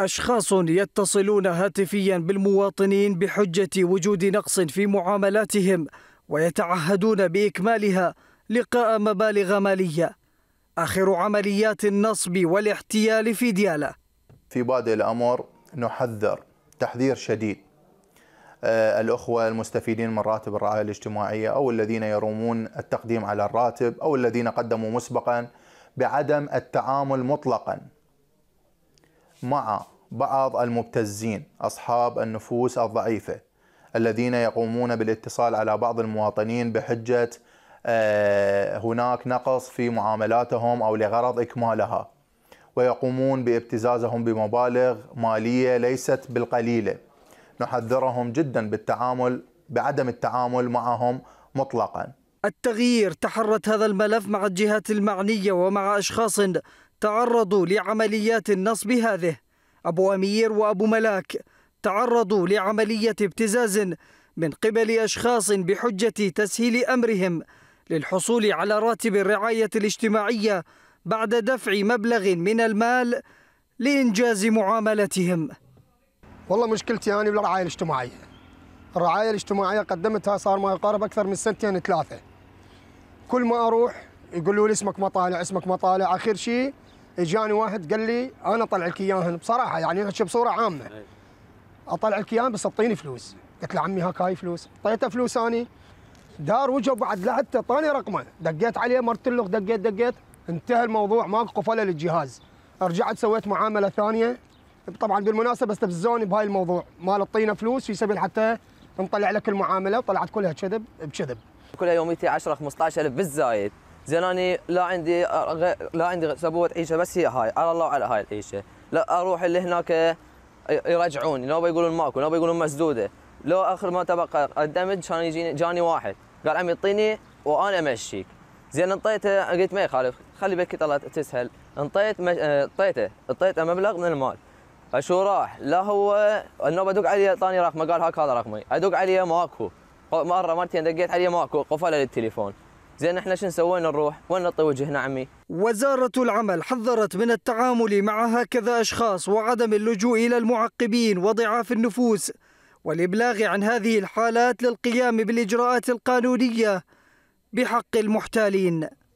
أشخاص يتصلون هاتفيا بالمواطنين بحجة وجود نقص في معاملاتهم ويتعهدون بإكمالها لقاء مبالغ مالية آخر عمليات النصب والاحتيال في ديالة في بادئ الأمر نحذر تحذير شديد آه، الأخوة المستفيدين من راتب الرعاية الاجتماعية أو الذين يرومون التقديم على الراتب أو الذين قدموا مسبقا بعدم التعامل مطلقا مع بعض المبتزين أصحاب النفوس الضعيفة الذين يقومون بالاتصال على بعض المواطنين بحجة آه، هناك نقص في معاملاتهم أو لغرض إكمالها ويقومون بابتزازهم بمبالغ مالية ليست بالقليلة نحذرهم جدا بالتعامل بعدم التعامل معهم مطلقا التغيير تحرت هذا الملف مع الجهات المعنية ومع أشخاص تعرضوا لعمليات النصب هذه أبو أمير وأبو ملاك تعرضوا لعملية ابتزاز من قبل أشخاص بحجة تسهيل أمرهم للحصول على راتب الرعاية الاجتماعية بعد دفع مبلغ من المال لإنجاز معاملتهم والله مشكلتي أنا بالرعاية الاجتماعية الرعاية الاجتماعية قدمتها صار ما يقارب أكثر من سنتين ثلاثة كل ما أروح يقولوا لي اسمك ما طالع اسمك ما طالع اخر شيء اجاني واحد قال لي انا اطلع لك اياهن بصراحه يعني احكي بصوره عامه اطلع لك اياهن بس اعطيني فلوس قلت له عمي هاك هاي فلوس اعطيته فلوس اني دار وجهه بعد لعبته اعطاني رقمه دقيت عليه مرت له دقيت دقيت انتهى الموضوع ما قفله للجهاز رجعت سويت معامله ثانيه طبعا بالمناسبه استفزوني بهاي الموضوع مال اعطينا فلوس في سبيل حتى نطلع لك المعامله طلعت كلها كذب بكذب كلها يوميتي 10 15000 بالزايد زين اني لا عندي لا عندي سبوه عيشه بس هي هاي على الله وعلى هاي العيشه لا اروح اللي هناك يرجعوني لو بيقولون ماكو لو بيقولون مسدوده لو اخر ما تبقى الدمج كان يجيني جاني واحد قال عمي اعطيني وانا امشيك زين انطيته قلت ما يخالف خلي بكي طلعت تسهل انطيت انطيته اه، انطيته مبلغ من المال شو راح لا هو النوبه ادق علي اعطاني رقمه قال هاك هذا رقمي ادق علي ماكو مره مرتين دقيت علي ماكو قفل التليفون زين احنا شو نسوي وين نروح؟ وين نطي وجهنا عمي؟ وزارة العمل حذرت من التعامل مع هكذا أشخاص وعدم اللجوء إلى المعقبين وضعاف النفوس والإبلاغ عن هذه الحالات للقيام بالإجراءات القانونية بحق المحتالين